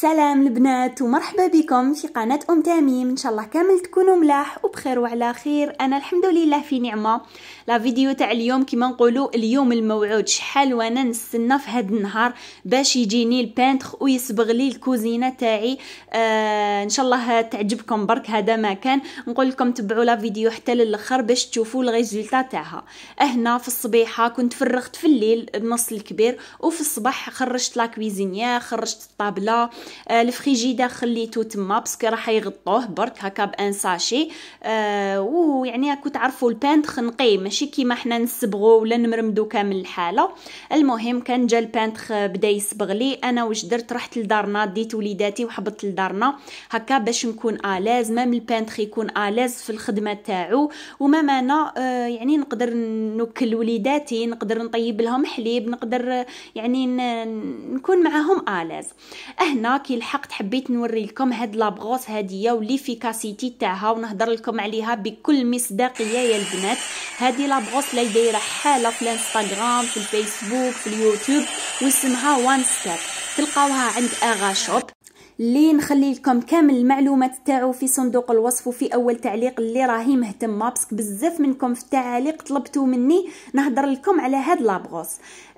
سلام البنات ومرحبا بكم في قناة أم تميم إن شاء الله كامل تكونوا ملاح وبخير وعلى خير أنا الحمد لله في نعمة لا فيديو تاع اليوم كما نقولوا اليوم الموعود شحال وانا نستنى في هذا النهار باش يجيني البانتخ ويصبغ لي الكوزينة تاعي آه إن شاء الله تعجبكم برك هذا ما كان نقول لكم تبعوا لا فيديو حتى للآخر باش تشوفوا الغيزلتا تاعها هنا في الصبيحة كنت فرغت في الليل النص الكبير وفي الصباح خرجت لا كويزينيا خرجت الطابلة آه، الفريجيدار خليته تما باسكو راح يغطوه برك هكا بان ساشي آه، ويعني راكو تعرفوا البانت خنقي ماشي كيما حنا نصبغو ولا نمرمدو كامل الحاله المهم كان جا البانتخ بدا يصبغ لي انا واش درت رحت لدارنا ديت وليداتي وحبطت لدارنا هكا باش نكون الاز مام البانتخ يكون الاز في الخدمه تاعو ومام انا آه، يعني نقدر نوكل وليداتي نقدر نطيب لهم حليب نقدر يعني نكون معاهم الاز هنا كي لحقت حبيت نوري لكم هاد لابغوس هاديه وليفيكاسيتي تاعها ونهضر لكم عليها بكل مصداقيه يا البنات هادي لابغوس لي دايره حاله في الانستغرام في الفيسبوك في اليوتيوب واسمها وان ستيب تلقاوها عند اغا شوب اللي نخلي لكم كامل المعلومات تاعو في صندوق الوصف وفي اول تعليق اللي راهي مهتمه بصك بزاف منكم في التعاليق طلبتوا مني نهضر لكم على هاد لابغوس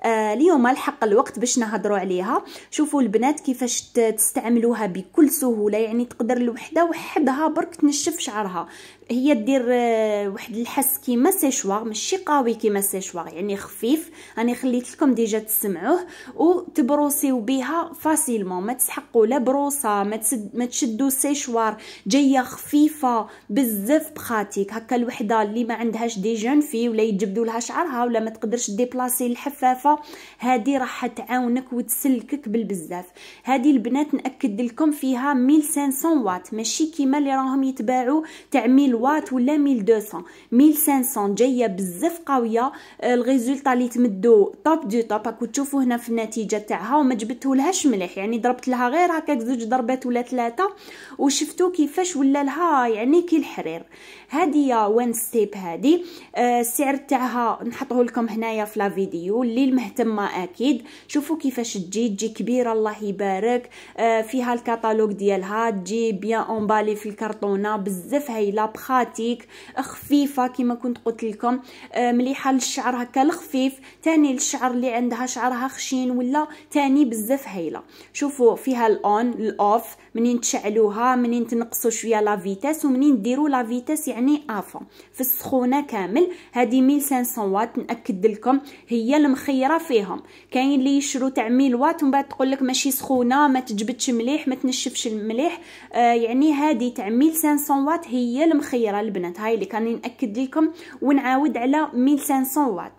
آه اليوم الحق الوقت باش نهضروا عليها شوفوا البنات كيفاش تستعملوها بكل سهوله يعني تقدر الوحده وحدها برك تنشف شعرها هي دير آه، واحد الحس كيما سيشوار ماشي قوي كيما سيشوار يعني خفيف راني خليت لكم ديجا تسمعوه وتبروسيو بها فاسيلمون ما تسحقوا لا بروسه ما, تسد ما تشدوا سيشوار جايه خفيفه بزاف بخاتيك هكا الوحده اللي ما عندهاش دي جون في ولا يجبدوا لها شعرها ولا ما تقدرش ديبلاسي الحفافه هذه راح تعاونك وتسلكك بالبزاف هذه البنات ناكد لكم فيها 1500 واط ماشي كيما اللي راهم يتباعوا تاع الوات ولا 1200 1500 جايه بزاف قويه آه، الريزلت اللي تمدو طوب دو طوب راكو تشوفوا هنا في النتيجه تاعها وما جبتولهاش مليح يعني ضربت لها غير هكا زوج ضربات ولا ثلاثه وشفتوا كيفاش ولا لها يعني كي الحرير هذه يا وان ستيب هذه آه السعر تاعها نحطه لكم هنايا في لا فيديو اللي المهتمه اكيد شوفوا كيفاش تجي تجي كبيره الله يبارك آه فيها الكتالوج ديالها تجي بيان اونبالي في الكرتونه بزاف هايله خاتيك خفيفه كما كنت قلت لكم آه، مليحه للشعر هكا الخفيف تاني للشعر اللي عندها شعرها خشين ولا تاني بزاف هايله شوفوا فيها الاون الاوف منين تشعلوها منين تنقصوا شويه لا فيتاس ومنين ديروا لا فيتاس يعني افون في السخونه كامل هذه 1500 واط ناكد لكم هي المخيره فيهم كاين اللي يشرو تاع 1000 واط ومن بعد تقول لك ماشي سخونه ما تجبدش مليح ما تنشفش مليح آه يعني هذه تاع 1500 واط هي المخيره صغيره البنات هاي اللي كان ناكد لكم ونعاود على 1500 واط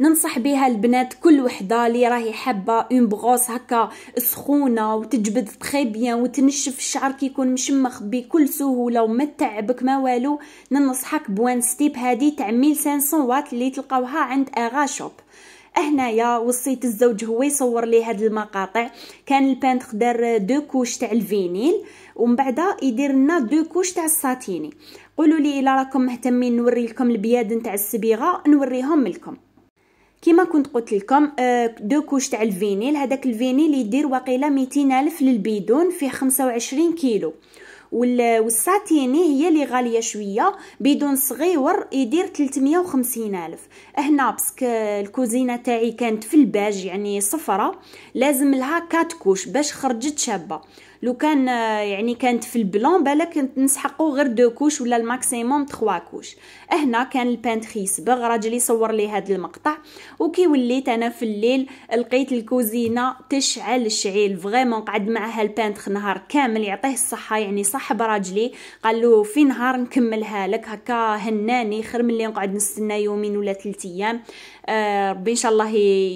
ننصح بها البنات كل وحده اللي راهي حابه اون بغوص هكا سخونه وتجبد تري بيان وتنشف الشعر كيكون مشمخ بكل سهوله وما تعبك ما والو ننصحك بوان ستيب هادي تاع 1500 واط اللي تلقاوها عند اغا شوب هنايا وصيت الزوج هو يصور لي هاد المقاطع كان البانتخ دار دو كوش تاع الفينيل ومن بعد يدير لنا دو كوش تاع الساتيني قولوا لي الا راكم مهتمين نوري لكم البياد نتاع الصبيغه نوريهم لكم كما كنت قلت لكم آه، دو كوش تاع الفينيل هذاك الفينيل يدير وقيله 200 الف للبيدون فيه 25 كيلو والساتيني هي اللي غاليه شويه بدون صغيور يدير 350 الف هنا بسك الكوزينه تاعي كانت في الباج يعني صفرة لازم لها كوش باش خرجت شابه لو كان يعني كانت في البلون بالك نسحقو غير دو كوش ولا الماكسيموم تخوا كوش هنا كان البانتخ يسبغ راجلي صور لي هذا المقطع وكي وليت انا في الليل لقيت الكوزينه تشعل الشعيل فريمون قعد معها البانتخ نهار كامل يعطيه الصحه يعني صاحب راجلي قال له في نهار نكملها لك هكا هناني خير من اللي نقعد نستنى يومين ولا ثلاث ايام آه، ربي ان شاء الله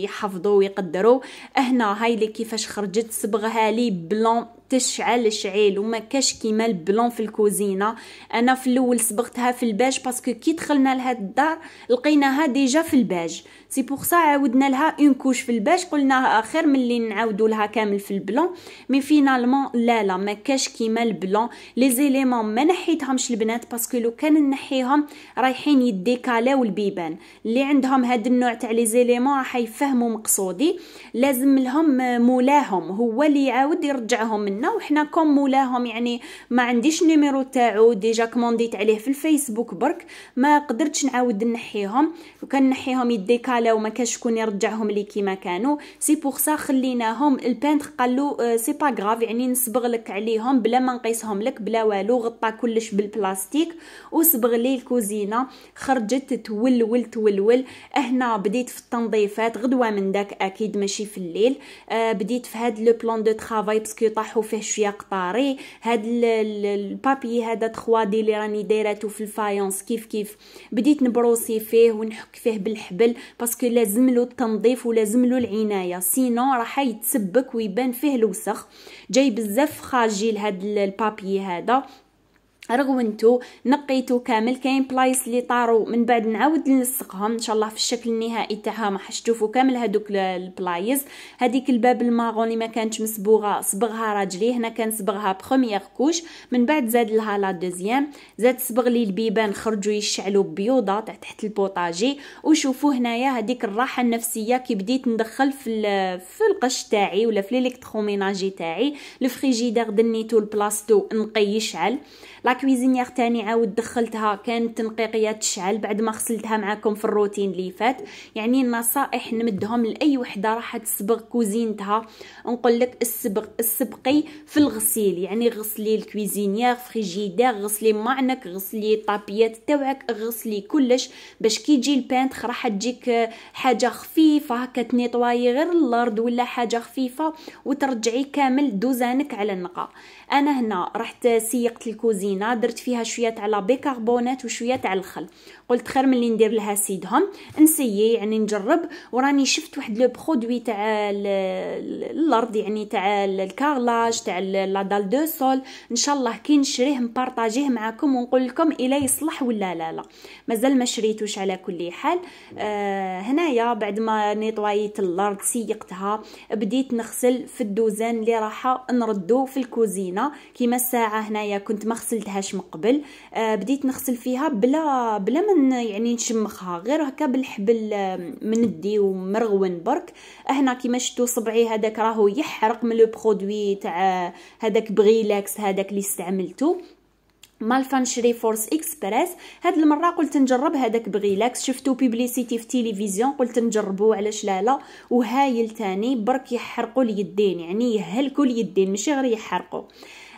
يحفظو ويقدره هنا هاي اللي كيفاش خرجت صبغها لي بلون تشعل الشعيل وما كاش كيما البلون في الكوزينه انا في الاول صبغتها في الباج باسكو كي دخلنا لهاد الدار لقيناها ديجا في الباج سي بوغ سا عاودنا لها اون كوش في الباج قلنا اخر ملي نعاودو لها كامل في البلون مي فينالمون لا لا ما كاش كيما البلون لي زيليمون ما نحيتهمش البنات باسكو لو كان نحيهم رايحين يديكالاو البيبان اللي عندهم هاد النوع تاع لي زيليمون راح يفهموا مقصودي لازم لهم مولاهم هو اللي يعاود يرجعهم من ديالنا وحنا كوم مولاهم يعني ما عنديش نيميرو تاعو ديجا كومونديت عليه في الفيسبوك برك ما قدرتش نعاود نحيهم وكان نحيهم يديكالا وما كاش شكون يرجعهم لي كيما كانوا سي بوغ سا خليناهم البانت قال له آه، سي با غراف يعني نصبغ لك عليهم بلا ما نقيسهم لك بلا والو غطى كلش بالبلاستيك وصبغ لي الكوزينه خرجت تولول تولول هنا بديت في التنظيفات غدوه من داك اكيد ماشي في الليل آه بديت في هاد لو بلان دو طرافاي باسكو طاحوا فيه شويه قطاري هاد البابي هذا 3 دي اللي راني دايراتو في الفايونس كيف كيف بديت نبروسي فيه ونحك فيه بالحبل باسكو لازم له التنظيف ولازم له العنايه سينو راح يتسبك ويبان فيه الوسخ جاي بزاف خاجيل هاد البابي هذا رغونتو نقيتو كامل كاين بلايص اللي طارو من بعد نعاود نلصقهم ان شاء الله في الشكل النهائي تاعها ما حش كامل هذوك البلايص هذيك الباب الماغون اللي ما كانتش مسبوغه صبغها راجلي هنا كان صبغها بروميير كوش من بعد زاد لها لا دوزيام زاد صبغ لي البيبان خرجوا يشعلوا بيوضه تاع تحت البوطاجي وشوفوا هنايا هذيك الراحه النفسيه كي بديت ندخل في في القش تاعي ولا في ليكتروميناجي تاعي الفريجيدير دنيتو البلاستو نقي يشعل لا كويزينيير تاني عاود دخلتها كانت تنقيقيه تشعل بعد ما غسلتها معاكم في الروتين اللي فات يعني النصائح نمدهم لاي وحده راح تسبق كوزينتها نقول لك السبق السبقي في الغسيل يعني غسلي الكويزينيير فريجيدير غسلي معنك غسلي الطابيات تاوعك غسلي كلش باش كي يجي البانتخ راح تجيك حاجه خفيفه هكا تنيطواي غير الارض ولا حاجه خفيفه وترجعي كامل دوزانك على النقا انا هنا رحت سيقت الكوزينه درت فيها شوية على بيكربونات وشوية على الخل قلت خير ملي ندير لها سيدهم نسيي يعني نجرب وراني شفت واحد لو برودوي تاع الارض يعني تاع الكارلاج تاع لا دال دو سول ان شاء الله كي نشريه نبارطاجيه معاكم ونقول لكم الا يصلح ولا لا لا مازال ما شريتوش على كل حال آه هنايا بعد ما نيطوايت الارض سيقتها بديت نغسل في الدوزان اللي راح نردو في الكوزينه كيما الساعه هنايا كنت ما غسلتها شممتهاش من قبل آه، بديت نغسل فيها بلا بلا من يعني نشمخها غير هكا بالحبل مندي ومرغون برك هنا كيما شفتوا صبعي هذاك راهو يحرق من لو برودوي تاع آه، هذاك بغيلاكس هذاك اللي استعملته شري فورس اكسبريس هاد المره قلت نجرب هذاك بغيلاكس شفتو بيبليسيتي في تيليفزيون قلت نجربو علاش لا لا وهايل تاني برك يحرقوا اليدين يعني يهلكوا اليدين ماشي غير يحرقوا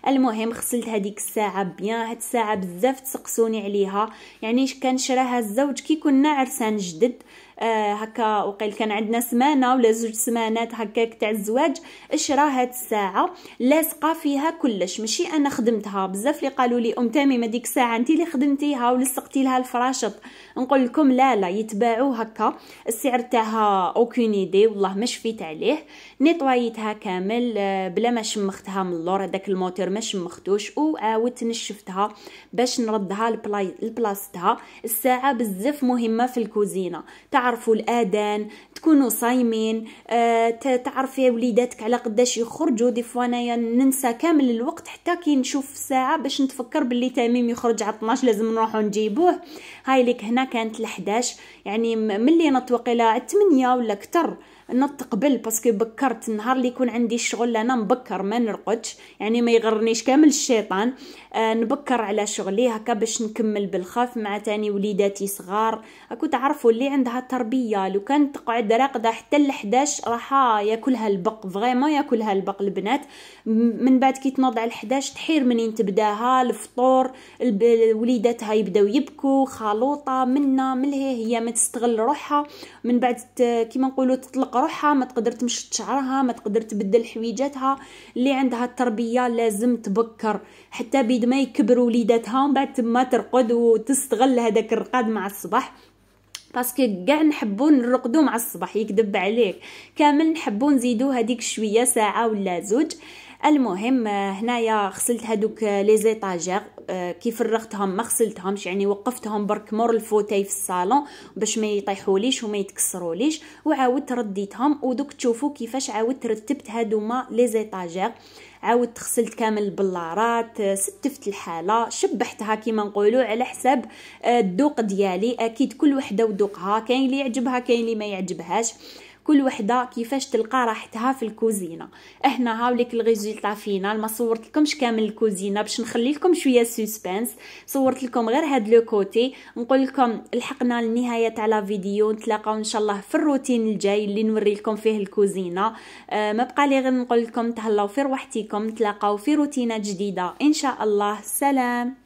المهم غسلت هذيك الساعه بيان هاد الساعه بزاف تسقسوني عليها يعني كان شراها الزوج كي كنا عرسان جدد آه، هكا وقيل كان عندنا سمانه ولا زوج سمانات هكاك تاع الزواج اشرا هاد الساعه لاصقه فيها كلش ماشي انا خدمتها بزاف اللي قالوا لي ام تميمه ديك الساعه انت اللي خدمتيها ولصقتي لها الفراشط نقول لكم لا لا يتباعوا هكا السعر تاعها اوكين ايدي والله ما شفيت عليه نيطوايتها كامل آه، بلا ما شمختها من اللور هذاك الموتور ما شمختوش وعاودت نشفتها باش نردها لبلاصتها الساعه بزاف مهمه في الكوزينه تاع تعرفوا الاذان تكونوا صايمين آه تعرفي وليداتك على قداش يخرجوا دي فوا انايا ننسى كامل الوقت حتى كي نشوف الساعه باش نتفكر باللي تميم يخرج على 12 لازم نروحوا نجيبوه هاي لك هنا كانت ال11 يعني ملي نطوق الى 8 ولا كتر نط قبل باسكو بكرت النهار اللي يكون عندي الشغل انا نبكر ما نرقدش يعني ما يغرنيش كامل الشيطان آه نبكر على شغلي هكا باش نكمل بالخف مع تاني وليداتي صغار اكو تعرفوا اللي عندها تربيه لو كانت تقعد راقده حتى ل 11 راح ياكلها البق فريمون ياكلها البق البنات من بعد كي تنوض على 11 تحير منين تبداها الفطور وليداتها يبداو يبكوا خلوطه منا ملهي هي ما تستغل روحها من بعد كيما نقولوا تطلق روحها ما تقدر تمشط شعرها ما تقدر تبدل حويجاتها اللي عندها التربيه لازم تبكر حتى بيد ما يكبر وليداتها ومن بعد تما ترقد وتستغل هذاك الرقاد مع الصباح باسكو كاع نحبو نرقدو مع الصباح يكذب عليك كامل نحبو نزيدو هذيك شويه ساعه ولا زوج المهم هنايا غسلت هادوك لي زيطاجير آه، كي فرغتهم ما غسلتهمش يعني وقفتهم برك مور الفوتاي في الصالون باش ما يطيحوليش وما يتكسروليش وعاودت رديتهم ودوك تشوفوا كيفاش عاودت رتبت هادوما لي زيطاجير عاودت غسلت كامل البلارات آه، ستفت الحاله شبحتها كيما نقولوا على حساب آه، الذوق ديالي اكيد كل وحده وذوقها كاين اللي يعجبها كاين اللي ما يعجبهاش كل وحده كيفاش تلقى راحتها في الكوزينه احنا هاوليك الريزولتا فينال ما صورت لكمش كامل الكوزينه باش نخلي لكم شويه سسبنس صورت لكم غير هاد لو كوتي نقول لكم لحقنا النهاية تاع لا فيديو نتلاقاو ان شاء الله في الروتين الجاي اللي نوري لكم فيه الكوزينه آه ما بقى لي غير نقول لكم تهلاو في روحتكم نتلاقاو في روتينه جديده ان شاء الله سلام